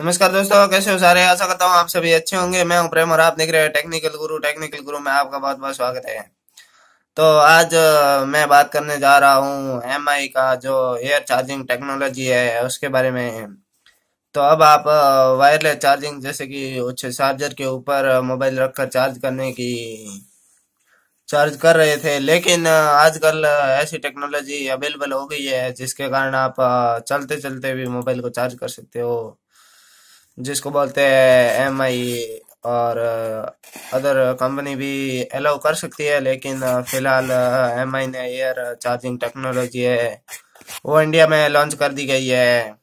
नमस्कार दोस्तों कैसे हो सारे आशा करता हूँ आप सभी अच्छे होंगे मैं हूँ प्रेम और आप देख रहे हैं टेक्निकल गुरु टेक्निकल गुरु में आपका बहुत बहुत स्वागत है तो आज मैं बात करने जा रहा हूँ एम का जो एयर चार्जिंग टेक्नोलॉजी है उसके बारे में तो अब आप वायरलेस चार्जिंग जैसे कि उच्च चार्जर के ऊपर मोबाइल रखकर चार्ज करने की चार्ज कर रहे थे लेकिन आजकल ऐसी टेक्नोलॉजी अवेलेबल हो गई है जिसके कारण आप चलते चलते भी मोबाइल को चार्ज कर सकते हो जिसको बोलते हैं एम आई और अदर uh, कंपनी भी अलाउ कर सकती है लेकिन uh, फिलहाल एम uh, आई ने एयर चार्जिंग टेक्नोलॉजी है वो इंडिया में लॉन्च कर दी गई है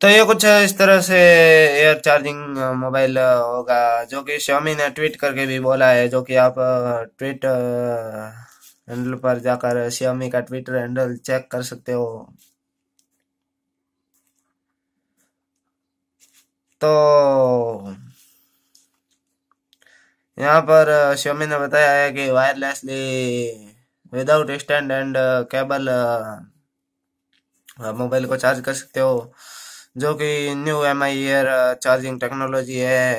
तो ये कुछ इस तरह से एयर चार्जिंग मोबाइल होगा जो कि श्योमी ने ट्वीट करके भी बोला है जो कि आप ट्वीट हैंडल पर जाकर श्योमी का ट्विटर हैंडल चेक कर सकते हो तो यहाँ पर शमी ने बताया है कि wirelessly without stand and cable mobile को चार्ज कर सकते हो जो कि new Mi air charging technology है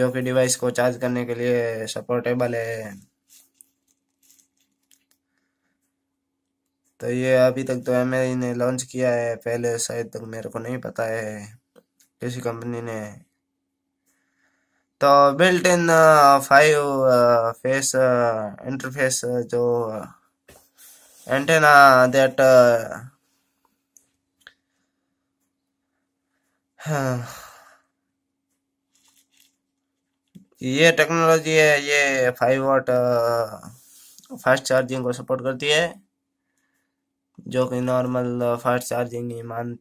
जो कि डिवाइस को चार्ज करने के लिए सपोर्टेबल है तो ये अभी तक तो एम ने लॉन्च किया है पहले शायद तक मेरे को नहीं पता है किसी कंपनी ने तो built in five phase interface जो एंटेना uh, दैट uh, ये टेक्नोलॉजी है ये फाइव वाट फास्ट चार्जिंग को सपोर्ट करती है जो कि नॉर्मल फास्ट चार्जिंग ही मान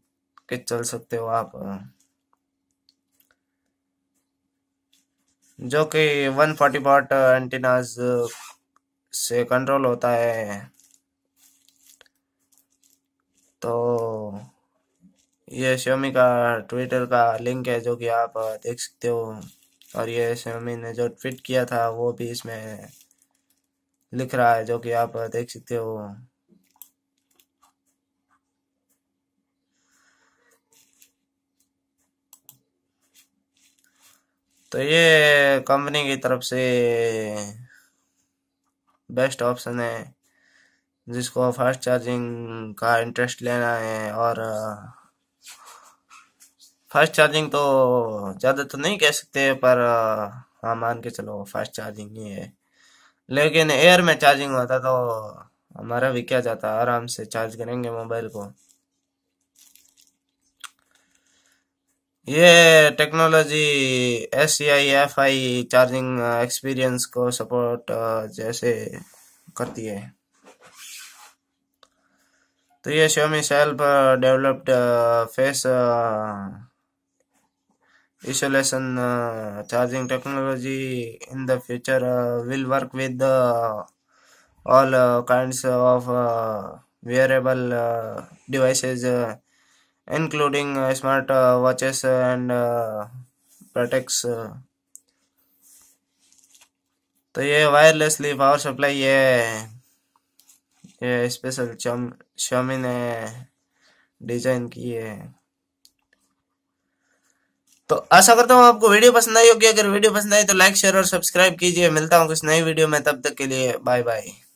के चल सकते हो आप uh, जो कि 140 फोर्टी वॉट एंटीनाज से कंट्रोल होता है तो ये शोमी का ट्विटर का लिंक है जो कि आप uh, देख सकते हो और ये शोमी ने जो ट्वीट किया था वो भी इसमें लिख रहा है जो कि आप uh, देख सकते हो तो ये कंपनी की तरफ से बेस्ट ऑप्शन है जिसको फास्ट चार्जिंग का इंटरेस्ट लेना है और फास्ट चार्जिंग तो ज़्यादा तो नहीं कह सकते पर हाँ मान के चलो फास्ट चार्जिंग ही है लेकिन एयर में चार्जिंग होता तो हमारा भी क्या जाता आराम से चार्ज करेंगे मोबाइल को ये technology S C I I F charging experience को सपोर्ट uh, जैसे करती है तो ये Xiaomi self developed phase isolation charging technology in the future will work with all kinds of wearable devices including uh, smart uh, watches and protects uh, तो ये wirelessly power supply ये ये special Shami ने डिजाइन की है तो आशा करता हूँ आपको वीडियो पसंद आई होगी अगर वीडियो पसंद आई तो लाइक शेयर और सब्सक्राइब कीजिए मिलता हूँ कुछ नई वीडियो में तब तक के लिए बाय बाय